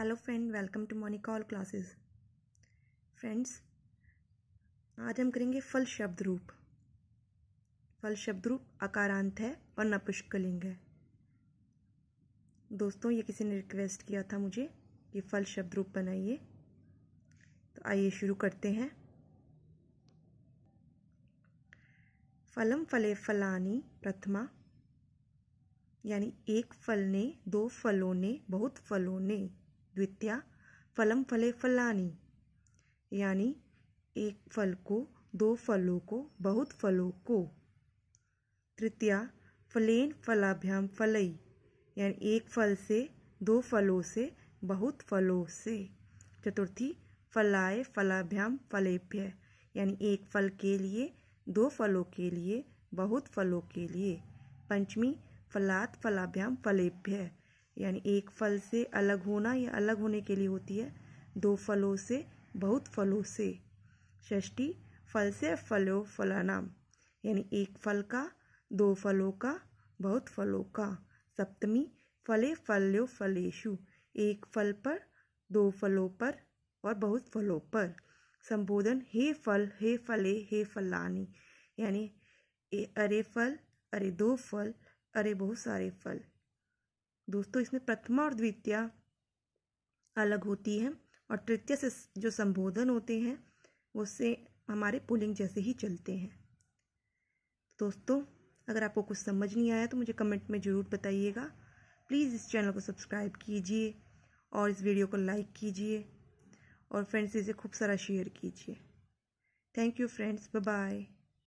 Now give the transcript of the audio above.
hello friend welcome to Monika all classes friends आज हम करेंगे फल शब्द रूप फल शब्द रूप अकारांत है और नपुष्कलिंग है दोस्तों ये किसी ने रिक्वेस्ट किया था मुझे कि फल शब्द रूप बनाइए तो आइए शुरू करते हैं फलम फले फलानी प्रथमा यानी एक फल ने दो फलों ने बहुत फलों ने द्वितीया फलम फले फलानी यानी एक फल को दो फलों को बहुत फलों को तृतीया फलेन फलाभ्याम फलई यानी एक फल से दो फलों से बहुत फलों से चतुर्थी फलाय फलाभ्याम फलेभ्य यानी एक फल के लिए दो फलों के लिए बहुत फलों के लिए पंचमी फलात फलाभ्याम फलेभ्य यानी एक फल से अलग होना या अलग होने के लिए होती है दो फलों से बहुत फलों से षष्ठी फल से फलो फलानाम यानी एक फल का दो फलों का बहुत फलों का सप्तमी फले फल्यो फलेशु एक फल पर दो फलों पर और बहुत फलों पर संबोधन हे फल हे फले हे फलानी यानी अरे फल अरे दो फल अरे बहुत सारे फल दोस्तों इसमें प्रथमा और द्वितीय अलग होती है और तृतीय से जो संबोधन होते हैं वो से हमारे पुलिंग जैसे ही चलते हैं दोस्तों अगर आपको कुछ समझ नहीं आया तो मुझे कमेंट में ज़रूर बताइएगा प्लीज़ इस चैनल को सब्सक्राइब कीजिए और इस वीडियो को लाइक कीजिए और फ्रेंड्स इसे खूब सारा शेयर कीजिए thank you friends bye bye